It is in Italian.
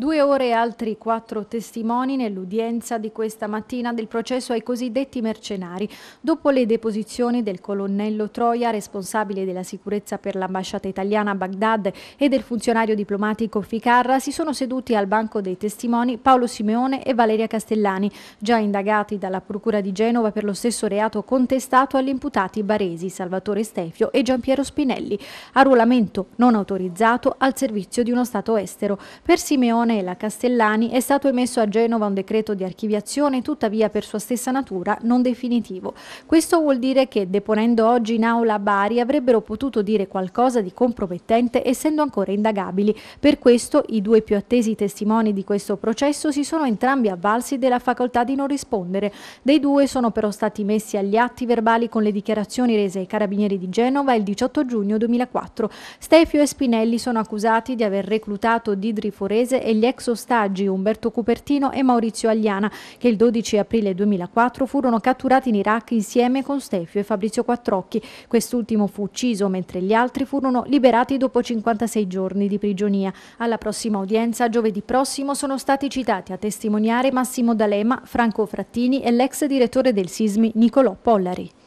Due ore e altri quattro testimoni nell'udienza di questa mattina del processo ai cosiddetti mercenari. Dopo le deposizioni del colonnello Troia, responsabile della sicurezza per l'ambasciata italiana a Baghdad e del funzionario diplomatico Ficarra, si sono seduti al banco dei testimoni Paolo Simeone e Valeria Castellani, già indagati dalla Procura di Genova per lo stesso reato contestato agli imputati Baresi, Salvatore Stefio e Giampiero Spinelli, arruolamento non autorizzato al servizio di uno Stato estero. Per Simeone Antonella Castellani è stato emesso a Genova un decreto di archiviazione, tuttavia per sua stessa natura non definitivo. Questo vuol dire che, deponendo oggi in aula a Bari, avrebbero potuto dire qualcosa di compromettente essendo ancora indagabili. Per questo i due più attesi testimoni di questo processo si sono entrambi avvalsi della facoltà di non rispondere. Dei due sono però stati messi agli atti verbali con le dichiarazioni rese ai carabinieri di Genova il 18 giugno 2004. Stefio e Spinelli sono accusati di aver reclutato Didri Forese e gli degli ex ostaggi Umberto Cupertino e Maurizio Agliana, che il 12 aprile 2004 furono catturati in Iraq insieme con Stefio e Fabrizio Quattrocchi. Quest'ultimo fu ucciso mentre gli altri furono liberati dopo 56 giorni di prigionia. Alla prossima udienza, giovedì prossimo, sono stati citati a testimoniare Massimo D'Alema, Franco Frattini e l'ex direttore del Sismi Nicolò Pollari.